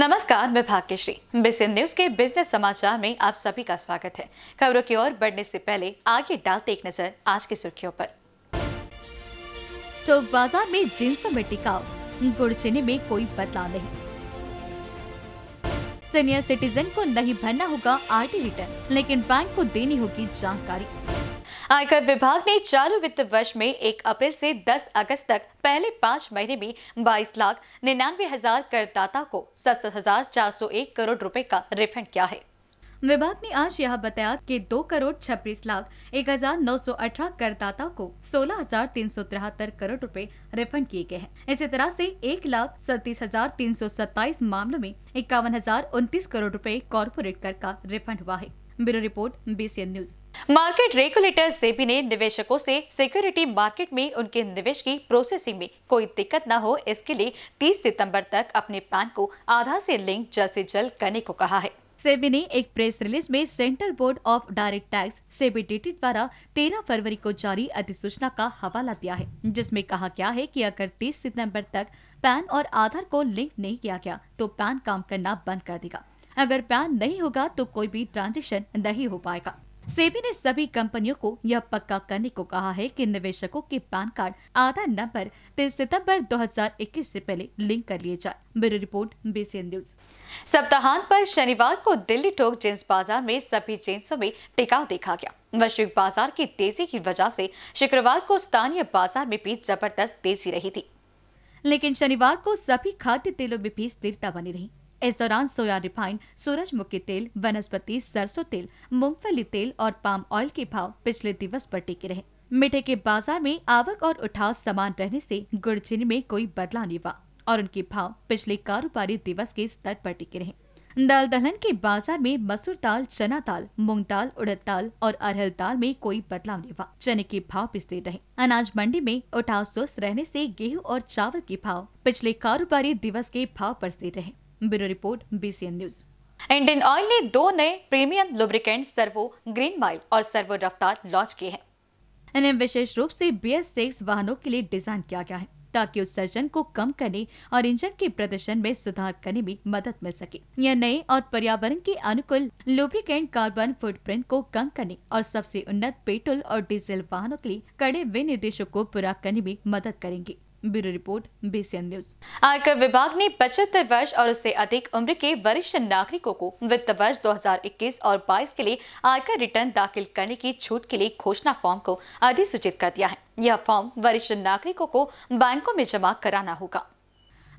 नमस्कार मैं Bhagyashree business news के बिजनेस समाचार में आप सभी का स्वागत है खबरों की ओर बढ़ने से पहले आगे डालते एक नजर आज की सुर्खियों पर तो बाजार में जींस में टिकाव गुड़चिनी में कोई बदलाव नहीं सीनियर सिटीजन को नहीं भरना होगा आर रिटर्न लेकिन बैंक को देनी होगी जानकारी आयकर विभाग ने चालू वित्त वर्ष में 1 अप्रैल से 10 अगस्त तक पहले पाँच महीने में 22 लाख निन्यानवे हजार करदाता को सत्तर हजार चार सौ एक करोड़ रुपए का रिफंड किया है विभाग ने आज यह बताया कि दो करोड़ छब्बीस लाख एक हजार नौ सौ अठारह करदाता को सोलह हजार तीन सौ तिहत्तर करोड़ रुपए रिफंड किए गए हैं इसी तरह से एक लाख सैतीस हजार तीन सौ सत्ताईस मामलों में इक्यावन हजार उनतीस करोड़ रुपए कॉरपोरेट कर का रिफंड हुआ है bureau report BCN news market regulator SEBI ने निवेशकों से सिक्योरिटी मार्केट में उनके निवेश की प्रोसेसिंग में कोई दिक्कत न हो इसके लिए 30 सितंबर तक अपने पैन को आधार से लिंक जल्द से जल्द करने को कहा है सेबी ने एक प्रेस रिलीज में central board of direct tax CBDT द्वारा 13 फरवरी को जारी अधिसूचना का हवाला दिया है जिसमें कहा गया है कि अगर 30 सितंबर तक पैन और आधार को लिंक नहीं किया गया तो पैन काम करना बंद कर देगा अगर प्लान नहीं होगा तो कोई भी ट्रांजेक्शन नहीं हो पाएगा सेबी ने सभी कंपनियों को यह पक्का करने को कहा है कि निवेशकों के पैन कार्ड आधार नंबर तेईस सितंबर 2021 से पहले लिंक कर लिए जाए ब्यूरो रिपोर्ट बीसीएन न्यूज सप्ताहांत पर शनिवार को दिल्ली टोक जेंट्स बाजार में सभी जींसों में टिकाव देखा गया वैश्विक बाजार की तेजी की वजह से शुक्रवार को स्थानीय बाजार में भी जबरदस्त तेजी रही थी लेकिन शनिवार को सभी खाद्य तेलों में भी स्थिरता बनी रही इस दौरान सोया रिफाइंड सूरजमुखी तेल वनस्पति सरसों तेल मूंगफली तेल और पाम ऑयल के भाव पिछले दिवस पर टिके रहे मीठे के बाजार में आवक और उठाव समान रहने से गुड़ चीनी में कोई बदलाव नहीं हुआ और उनके भाव पिछले कारोबारी दिवस के स्तर पर टिके रहे दाल दलहन के बाजार में मसूर दाल चना दाल मूंग दाल उड़द दाल और अरहल दाल में कोई बदलाव नहीं हुआ चने के भाव पिछले रहे अनाज मंडी में उठाव सुस्त रहने से गेहूं और चावल के भाव पिछले कारोबारी दिवस के भाव पर स्थिर रहे bureau report BCN news Indian Oil ने दो नए premium lubricant Servo Green Mile और सर्वो रफ्तार लॉन्च किए हैं इन्हें विशेष रूप से बी एस सिक्स वाहनों के लिए डिजाइन किया गया है ताकि उत्सर्जन को कम करने और इंजन के प्रदर्शन में सुधार करने में मदद मिल सके यह नए और पर्यावरण के अनुकूल लुब्रिकेंट कार्बन फुटप्रिंट को कम करने और सबसे उन्नत पेट्रोल और डीजल वाहनों के लिए कड़े विनिर्देशों को पूरा करने में मदद करेंगे ब्यूरो रिपोर्ट बीसीएन न्यूज आयकर विभाग ने पचहत्तर वर्ष और उससे अधिक उम्र के वरिष्ठ नागरिकों को वित्त वर्ष 2021 और 22 के लिए आयकर रिटर्न दाखिल करने की छूट के लिए घोषणा फॉर्म को अधिसूचित कर दिया है यह फॉर्म वरिष्ठ नागरिकों को बैंकों में जमा कराना होगा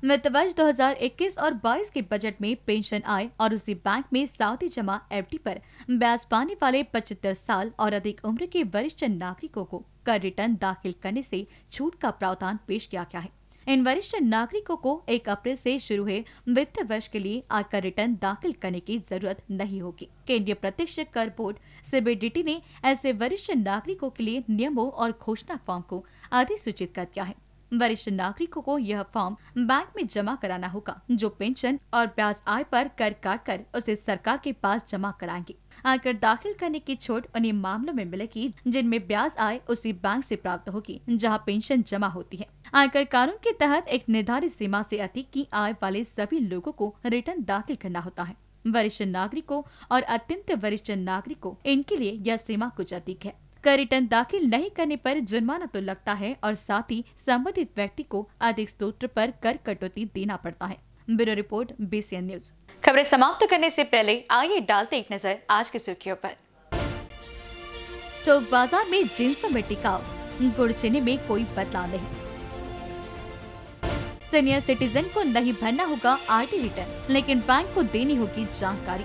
वित्त वर्ष 2021 और 22 के बजट में पेंशन आय और उसी बैंक में सावधि जमा एफडी पर ब्याज पाने वाले 75 साल और अधिक उम्र के वरिष्ठ नागरिकों को कर रिटर्न दाखिल करने से छूट का प्रावधान पेश किया गया है इन वरिष्ठ नागरिकों को एक अप्रैल से शुरू हुए वित्त वर्ष के लिए आयकर रिटर्न दाखिल करने की जरूरत नहीं होगी केंद्रीय प्रत्यक्ष कर बोर्ड सीबीडीटी ने ऐसे वरिष्ठ नागरिकों के लिए नियमों और घोषणा फॉर्म को अधिसूचित कर दिया है वरिष्ठ नागरिकों को यह फॉर्म बैंक में जमा कराना होगा जो पेंशन और ब्याज आय पर कर काट कर उसे सरकार के पास जमा कराएंगे आयकर दाखिल करने की छूट उन्हीं मामलों में मिलेगी जिनमें ब्याज आय उसी बैंक से प्राप्त होगी जहां पेंशन जमा होती है आयकर कानून के तहत एक निर्धारित सीमा से अधिक की आय वाले सभी लोगों को रिटर्न दाखिल करना होता है वरिष्ठ नागरिकों और अत्यंत वरिष्ठ नागरिकों इनके लिए यह सीमा कुछ अधिक है कर रिटर्न दाखिल नहीं करने पर जुर्माना तो लगता है और साथ ही संबंधित व्यक्ति को अधिक स्त्रोत्र पर कर कटौती देना पड़ता है ब्यूरो रिपोर्ट बीसीएन न्यूज खबरें समाप्त करने से पहले आइए डालते एक नजर आज की सुर्खियों पर तो बाजार में जींसों में टिकाव गुड़ चने में कोई बदलाव नहीं सीनियर सिटीजन को नहीं भरना होगा आर रिटर्न लेकिन बैंक को देनी होगी जानकारी